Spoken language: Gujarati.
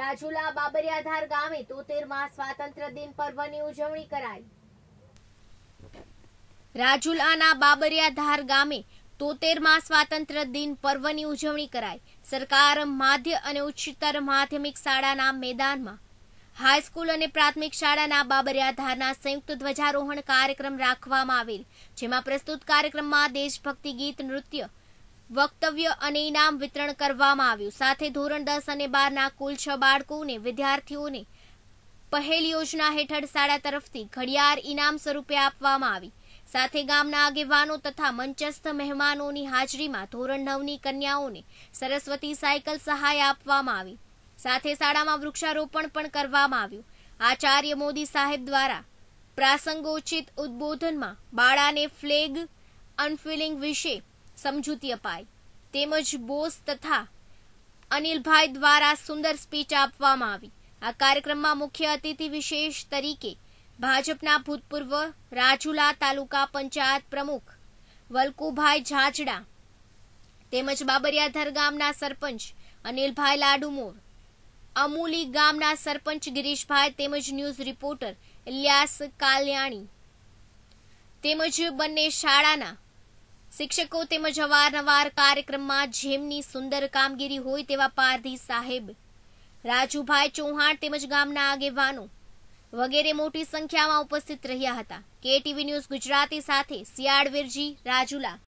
રાજુલા બાબરિયાધાર ગામે તોતેરમાં સ્વાતંત્ર્ય દિન પર્વની ઉજવણી કરાઈ રાજુલાના બાબરિયાધાર ગામે તોતેરમાં સ્વાતંત્ર્ય દિન પર્વની ઉજવણી કરાઈ સરકાર માધ્ય અને ઉચ્ચતર માધ્યમિક શાળાના મેદાનમાં હાઈસ્કૂલ અને પ્રાથમિક શાળાના બાબરિયાધારના સંયુક્ત ધ્વજારોહણ કાર્યક્રમ રાખવામાં આવેલ જેમાં પ્રસ્તુત કાર્યક્રમમાં દેશભક્તિ ગીત નૃત્ય વક્તવ્ય અને ઇનામ વિતરણ કરવામાં આવ્યું સાથે ધોરણ દસ અને બારના કુલ છ બાળકોને વિદ્યાર્થીઓને પહેલ યોજના હેઠળ શાળા તરફથી ઘડિયાળ ઇનામ સ્વરૂપે આપવામાં આવી સાથે ગામના આગેવાનો તથા મંચસ્થ મહેમાનોની હાજરીમાં ધોરણ નવની કન્યાઓને સરસ્વતી સાયકલ સહાય આપવામાં આવી સાથે શાળામાં વૃક્ષારોપણ પણ કરવામાં આવ્યું આચાર્ય મોદી સાહેબ દ્વારા પ્રાસંગોચિત ઉદ્બોધનમાં બાળાને ફ્લેગ અનફિલિંગ વિશે સમજૂતી અપાઈ તેમજ બોસ તથા અનિલભાઈ દ્વારા સુંદર સ્પીચ આપવામાં આવી આ કાર્યક્રમમાં મુખ્ય અતિથિ વિશેષ તરીકે ભાજપના ભૂતપૂર્વ રાજુલા તાલુકા પંચાયત પ્રમુખ વલકુભાઈ ઝાજડા તેમજ બાબરિયાધર ગામના સરપંચ અનિલભાઈ લાડુમોર અમુલી ગામના સરપંચ ગિરીશભાઈ તેમજ ન્યૂઝ રિપોર્ટર ઇલિયાસ કાલ્યાણી તેમજ બંને શાળાના શિક્ષકો તેમજ અવારનવાર કાર્યક્રમમાં જેમની સુંદર કામગીરી હોય તેવા પારધી સાહેબ રાજુભાઈ ચૌહાણ તેમજ ગામના આગેવાનો વગેરે મોટી સંખ્યામાં ઉપસ્થિત રહ્યા હતા કેટીવી ન્યૂઝ ગુજરાતી સાથે શિયાળવીરજી રાજુલા